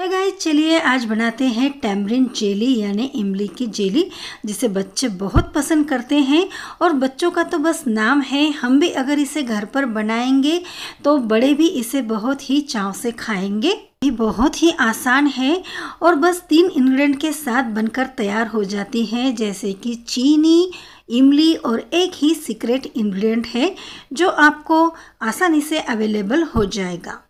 है गाइस चलिए आज बनाते हैं टैमरिन जेली यानी इमली की जेली जिसे बच्चे बहुत पसंद करते हैं और बच्चों का तो बस नाम है हम भी अगर इसे घर पर बनाएंगे तो बड़े भी इसे बहुत ही चाव से खाएंगे ये बहुत ही आसान है और बस तीन इंग्रेडिएंट के साथ बनकर तैयार हो जाती है जैसे कि चीनी इमली और एक ही सीक्रेट इन्ग्रीडियंट है जो आपको आसानी से अवेलेबल हो जाएगा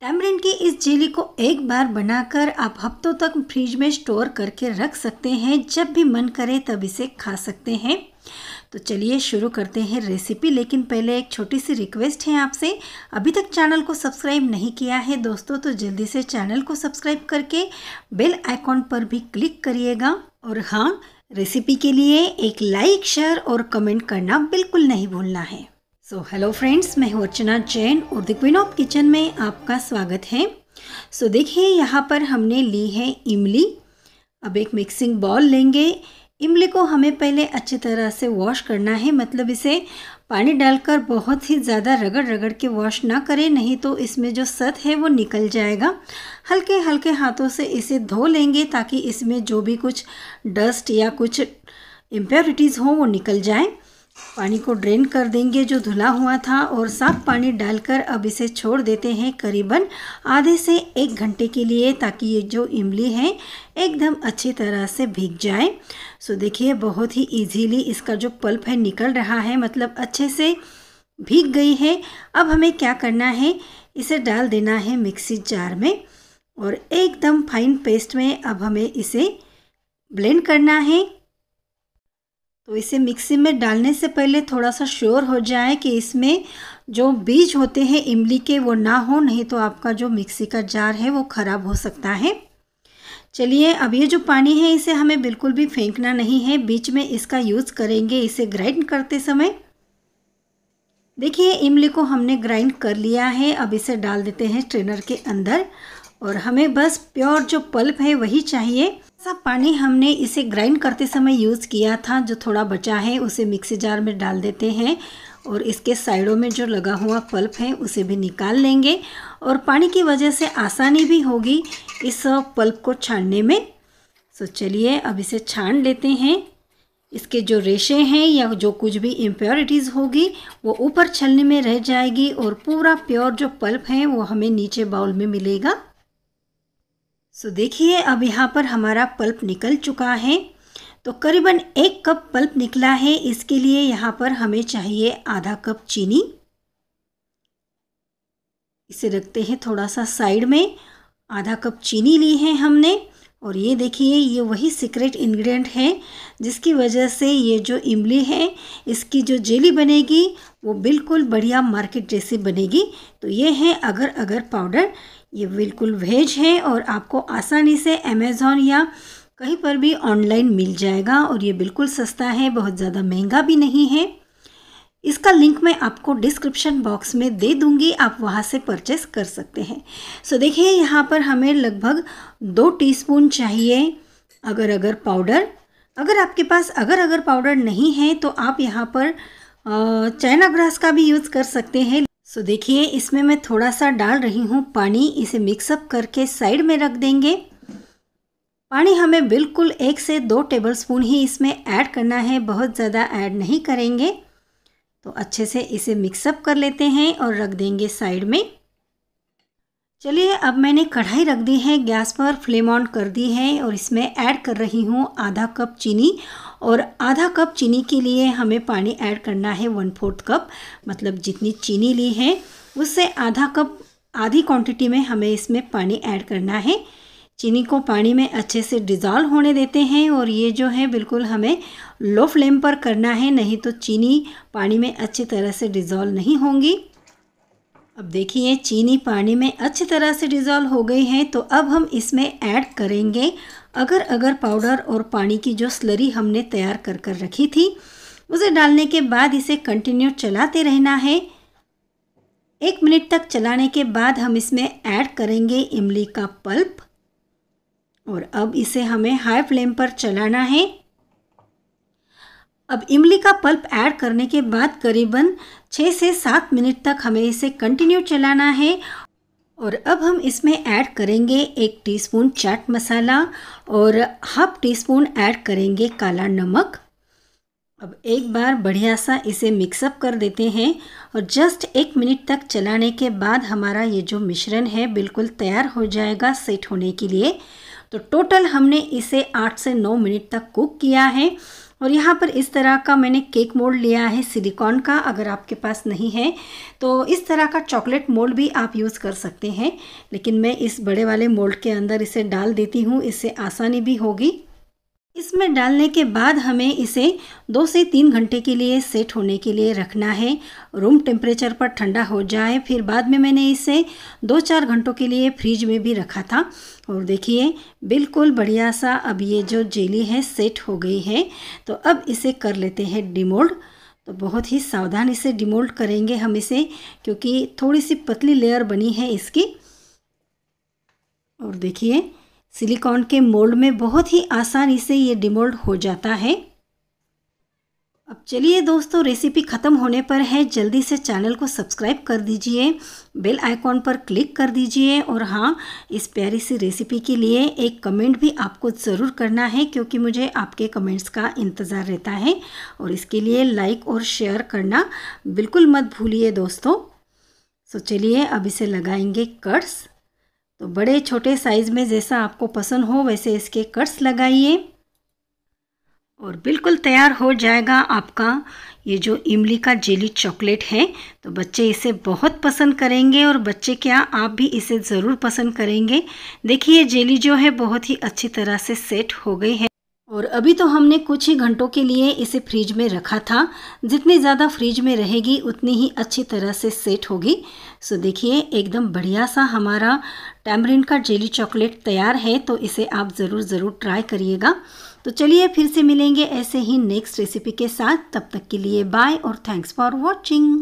टैमरिन की इस जेली को एक बार बनाकर आप हफ्तों तक फ्रिज में स्टोर करके रख सकते हैं जब भी मन करे तब इसे खा सकते हैं तो चलिए शुरू करते हैं रेसिपी लेकिन पहले एक छोटी सी रिक्वेस्ट है आपसे अभी तक चैनल को सब्सक्राइब नहीं किया है दोस्तों तो जल्दी से चैनल को सब्सक्राइब करके बेल आइकॉन पर भी क्लिक करिएगा और हाँ रेसिपी के लिए एक लाइक शेयर और कमेंट करना बिल्कुल नहीं भूलना है सो हेलो फ्रेंड्स मैं हूँ अर्चना जैन और द क्वीन ऑफ किचन में आपका स्वागत है सो so, देखिए यहाँ पर हमने ली है इमली अब एक मिक्सिंग बॉल लेंगे इमली को हमें पहले अच्छी तरह से वॉश करना है मतलब इसे पानी डालकर बहुत ही ज़्यादा रगड़ रगड़ के वॉश ना करें नहीं तो इसमें जो सत है वो निकल जाएगा हल्के हल्के हाथों से इसे धो लेंगे ताकि इसमें जो भी कुछ डस्ट या कुछ इम्प्योरिटीज़ हो वो निकल जाए पानी को ड्रेन कर देंगे जो धुला हुआ था और साफ पानी डालकर अब इसे छोड़ देते हैं करीबन आधे से एक घंटे के लिए ताकि ये जो इमली है एकदम अच्छी तरह से भीग जाए सो देखिए बहुत ही इजीली इसका जो पल्प है निकल रहा है मतलब अच्छे से भीग गई है अब हमें क्या करना है इसे डाल देना है मिक्सी जार में और एकदम फाइन पेस्ट में अब हमें इसे ब्लेंड करना है तो इसे मिक्सी में डालने से पहले थोड़ा सा श्योर हो जाए कि इसमें जो बीज होते हैं इमली के वो ना हो नहीं तो आपका जो मिक्सी का जार है वो ख़राब हो सकता है चलिए अब ये जो पानी है इसे हमें बिल्कुल भी फेंकना नहीं है बीच में इसका यूज़ करेंगे इसे ग्राइंड करते समय देखिए इमली को हमने ग्राइंड कर लिया है अब इसे डाल देते हैं ट्रेनर के अंदर और हमें बस प्योर जो पल्प है वही चाहिए सब पानी हमने इसे ग्राइंड करते समय यूज़ किया था जो थोड़ा बचा है उसे मिक्सी जार में डाल देते हैं और इसके साइडों में जो लगा हुआ पल्प है उसे भी निकाल लेंगे और पानी की वजह से आसानी भी होगी इस पल्प को छानने में सो चलिए अब इसे छान लेते हैं इसके जो रेशे हैं या जो कुछ भी इम्प्योरिटीज़ होगी वो ऊपर छलने में रह जाएगी और पूरा प्योर जो पल्प है वो हमें नीचे बाउल में मिलेगा सो देखिए अब यहाँ पर हमारा पल्प निकल चुका है तो करीबन एक कप पल्प निकला है इसके लिए यहाँ पर हमें चाहिए आधा कप चीनी इसे रखते हैं थोड़ा सा साइड में आधा कप चीनी ली है हमने और ये देखिए ये वही सीक्रेट इंग्रेडिएंट है जिसकी वजह से ये जो इमली है इसकी जो जेली बनेगी वो बिल्कुल बढ़िया मार्केट जैसी बनेगी तो ये है अगर अगर पाउडर ये बिल्कुल वेज है और आपको आसानी से अमेज़ोन या कहीं पर भी ऑनलाइन मिल जाएगा और ये बिल्कुल सस्ता है बहुत ज़्यादा महंगा भी नहीं है इसका लिंक मैं आपको डिस्क्रिप्शन बॉक्स में दे दूंगी आप वहाँ से परचेस कर सकते हैं सो so, देखिए यहाँ पर हमें लगभग दो टीस्पून चाहिए अगर अगर पाउडर अगर आपके पास अगर अगर पाउडर नहीं है तो आप यहाँ पर चाइना ग्रास का भी यूज़ कर सकते हैं सो so, देखिए इसमें मैं थोड़ा सा डाल रही हूँ पानी इसे मिक्सअप करके साइड में रख देंगे पानी हमें बिल्कुल एक से दो टेबलस्पून ही इसमें ऐड करना है बहुत ज़्यादा ऐड नहीं करेंगे तो अच्छे से इसे मिक्सअप कर लेते हैं और रख देंगे साइड में चलिए अब मैंने कढ़ाई रख दी है गैस पर फ्लेम ऑन कर दी है और इसमें ऐड कर रही हूँ आधा कप चीनी और आधा कप चीनी के लिए हमें पानी ऐड करना है वन फोर्थ कप मतलब जितनी चीनी ली है उससे आधा कप आधी क्वांटिटी में हमें इसमें पानी ऐड करना है चीनी को पानी में अच्छे से डिज़ोल्व होने देते हैं और ये जो है बिल्कुल हमें लो फ्लेम पर करना है नहीं तो चीनी पानी में अच्छी तरह से डिज़ोल्व नहीं होंगी अब देखिए चीनी पानी में अच्छी तरह से डिज़ोल्व हो गई है तो अब हम इसमें ऐड करेंगे अगर अगर पाउडर और पानी की जो स्लरी हमने तैयार कर कर रखी थी उसे डालने के बाद इसे कंटिन्यू चलाते रहना है एक मिनट तक चलाने के बाद हम इसमें ऐड करेंगे इमली का पल्प और अब इसे हमें हाई फ्लेम पर चलाना है अब इमली का पल्प ऐड करने के बाद करीबन छः से सात मिनट तक हमें इसे कंटिन्यू चलाना है और अब हम इसमें ऐड करेंगे एक टीस्पून चाट मसाला और हाफ टी स्पून ऐड करेंगे काला नमक अब एक बार बढ़िया सा इसे मिक्सअप कर देते हैं और जस्ट एक मिनट तक चलाने के बाद हमारा ये जो मिश्रण है बिल्कुल तैयार हो जाएगा सेट होने के लिए तो टोटल हमने इसे आठ से नौ मिनट तक कुक किया है और यहाँ पर इस तरह का मैंने केक मोल्ड लिया है सिलिकॉन का अगर आपके पास नहीं है तो इस तरह का चॉकलेट मोल्ड भी आप यूज़ कर सकते हैं लेकिन मैं इस बड़े वाले मोल्ड के अंदर इसे डाल देती हूँ इससे आसानी भी होगी इसमें डालने के बाद हमें इसे दो से तीन घंटे के लिए सेट होने के लिए रखना है रूम टेम्परेचर पर ठंडा हो जाए फिर बाद में मैंने इसे दो चार घंटों के लिए फ्रिज में भी रखा था और देखिए बिल्कुल बढ़िया सा अब ये जो जेली है सेट हो गई है तो अब इसे कर लेते हैं डिमोल्ड तो बहुत ही सावधान इसे डिमोल्ड करेंगे हम इसे क्योंकि थोड़ी सी पतली लेयर बनी है इसकी और देखिए सिलिकॉन के मोल्ड में बहुत ही आसानी से ये डिमोल्ड हो जाता है अब चलिए दोस्तों रेसिपी ख़त्म होने पर है जल्दी से चैनल को सब्सक्राइब कर दीजिए बेल आइकॉन पर क्लिक कर दीजिए और हाँ इस प्यारी सी रेसिपी के लिए एक कमेंट भी आपको ज़रूर करना है क्योंकि मुझे आपके कमेंट्स का इंतज़ार रहता है और इसके लिए लाइक और शेयर करना बिल्कुल मत भूलिए दोस्तों सो चलिए अब इसे लगाएंगे कर्स तो बड़े छोटे साइज़ में जैसा आपको पसंद हो वैसे इसके कट्स लगाइए और बिल्कुल तैयार हो जाएगा आपका ये जो इमली का जेली चॉकलेट है तो बच्चे इसे बहुत पसंद करेंगे और बच्चे क्या आप भी इसे ज़रूर पसंद करेंगे देखिए जेली जो है बहुत ही अच्छी तरह से सेट हो गई है और अभी तो हमने कुछ ही घंटों के लिए इसे फ्रिज में रखा था जितनी ज़्यादा फ्रिज में रहेगी उतनी ही अच्छी तरह से सेट होगी सो देखिए एकदम बढ़िया सा हमारा टैमरिन का जेली चॉकलेट तैयार है तो इसे आप ज़रूर ज़रूर ट्राई करिएगा तो चलिए फिर से मिलेंगे ऐसे ही नेक्स्ट रेसिपी के साथ तब तक के लिए बाय और थैंक्स फॉर वॉचिंग